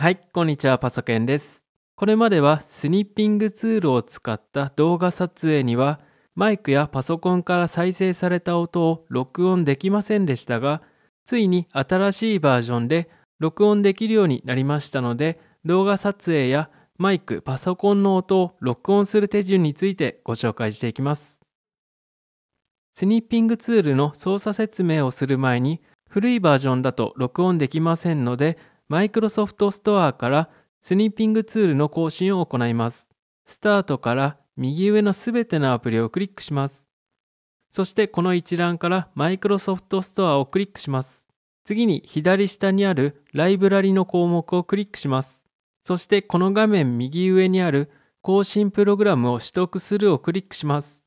はい、こんにちは、パソケンです。これまではスニッピングツールを使った動画撮影には、マイクやパソコンから再生された音を録音できませんでしたが、ついに新しいバージョンで録音できるようになりましたので、動画撮影やマイク、パソコンの音を録音する手順についてご紹介していきます。スニッピングツールの操作説明をする前に、古いバージョンだと録音できませんので、マイクロソフトストアからスニーピングツールの更新を行います。スタートから右上のすべてのアプリをクリックします。そしてこの一覧からマイクロソフトストアをクリックします。次に左下にあるライブラリの項目をクリックします。そしてこの画面右上にある更新プログラムを取得するをクリックします。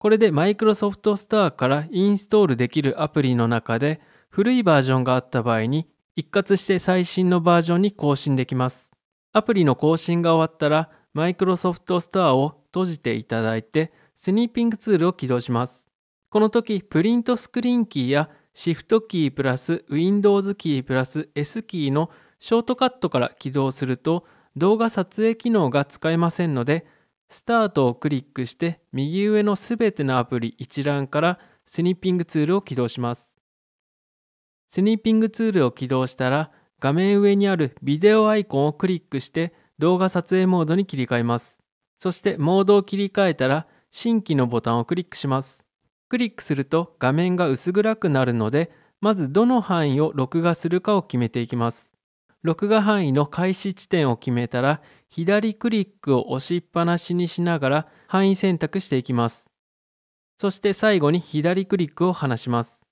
これで Microsoft アからインストールできるアプリの中で古いバージョンがあった場合に一括して最新のバージョンに更新できます。アプリの更新が終わったら、Microsoft Store を閉じていただいて、スニーピングツールを起動します。この時、プリントスクリーンキーやシフトキープラス Windows キープラス S キーのショートカットから起動すると、動画撮影機能が使えませんので、スタートをクリックして右上のすべてのアプリ一覧からスニッピングツールを起動します。スニーピングツールを起動したら画面上にあるビデオアイコンをクリックして動画撮影モードに切り替えます。そしてモードを切り替えたら新規のボタンをクリックします。クリックすると画面が薄暗くなるのでまずどの範囲を録画するかを決めていきます。録画範囲の開始地点を決めたら左クリックを押しっぱなしにしながら範囲選択していきます。そして最後に左クリックを離します。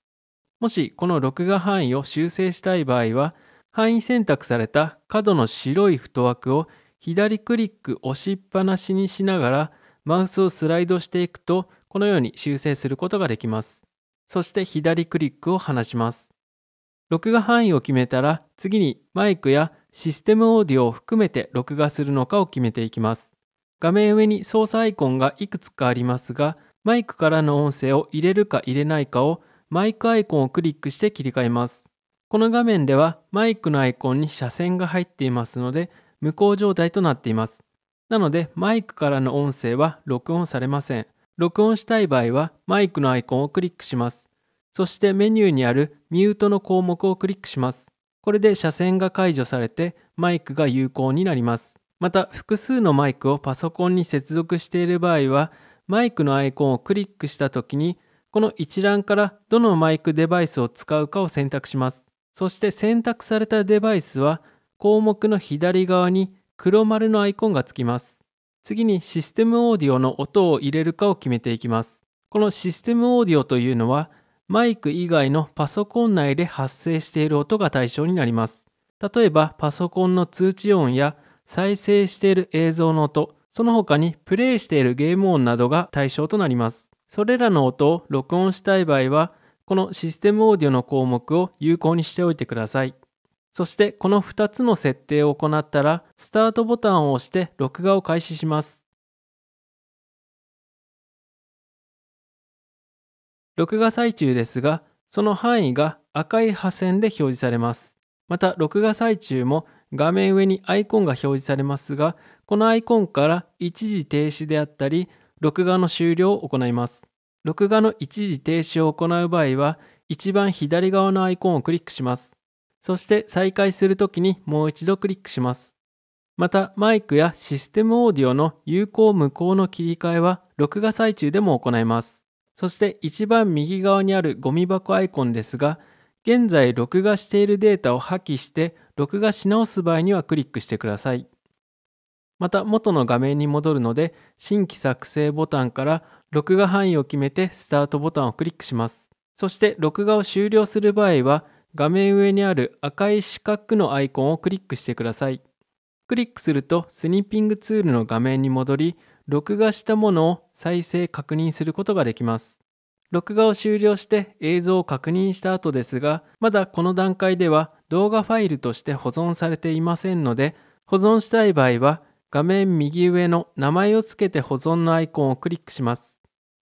もしこの録画範囲を修正したい場合は、範囲選択された角の白い太枠を左クリック押しっぱなしにしながらマウスをスライドしていくとこのように修正することができます。そして左クリックを離します。録画範囲を決めたら次にマイクやシステムオーディオを含めて録画するのかを決めていきます。画面上に操作アイコンがいくつかありますがマイクからの音声を入れるか入れないかをマイクアイコンをクリックして切り替えます。この画面ではマイクのアイコンに斜線が入っていますので無効状態となっています。なのでマイクからの音声は録音されません。録音したい場合はマイクのアイコンをクリックします。そしてメニューにあるミュートの項目をクリックします。これで斜線が解除されてマイクが有効になります。また複数のマイクをパソコンに接続している場合はマイクのアイコンをクリックした時にこの一覧からどのマイクデバイスを使うかを選択します。そして選択されたデバイスは項目の左側に黒丸のアイコンがつきます。次にシステムオーディオの音を入れるかを決めていきます。このシステムオーディオというのはマイク以外のパソコン内で発生している音が対象になります。例えばパソコンの通知音や再生している映像の音、その他にプレイしているゲーム音などが対象となります。それらの音を録音したい場合は、このシステムオーディオの項目を有効にしておいてください。そしてこの2つの設定を行ったら、スタートボタンを押して録画を開始します。録画最中ですが、その範囲が赤い破線で表示されます。また、録画最中も画面上にアイコンが表示されますが、このアイコンから一時停止であったり、録画の終了を行います。録画の一時停止を行う場合は、一番左側のアイコンをクリックします。そして再開するときにもう一度クリックします。また、マイクやシステムオーディオの有効無効の切り替えは、録画最中でも行います。そして一番右側にあるゴミ箱アイコンですが、現在録画しているデータを破棄して録画し直す場合にはクリックしてください。また元の画面に戻るので新規作成ボタンから録画範囲を決めてスタートボタンをクリックします。そして録画を終了する場合は画面上にある赤い四角のアイコンをクリックしてください。クリックするとスニーピングツールの画面に戻り録画したものを再生確認することができます。録画を終了して映像を確認した後ですがまだこの段階では動画ファイルとして保存されていませんので保存したい場合は画面右上の名前を付けて保存のアイコンをクリックします。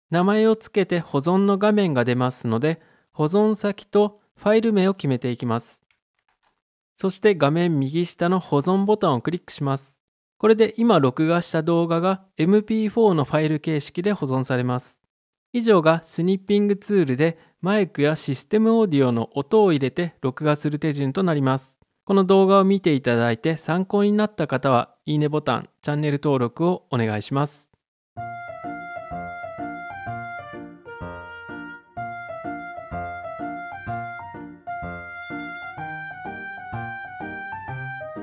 名前を付けて保存の画面が出ますので、保存先とファイル名を決めていきます。そして画面右下の保存ボタンをクリックします。これで今録画した動画が MP4 のファイル形式で保存されます。以上がスニッピングツールでマイクやシステムオーディオの音を入れて録画する手順となります。この動画を見ていただいて参考になった方は、いいねボタン、チャンネル登録をお願いします。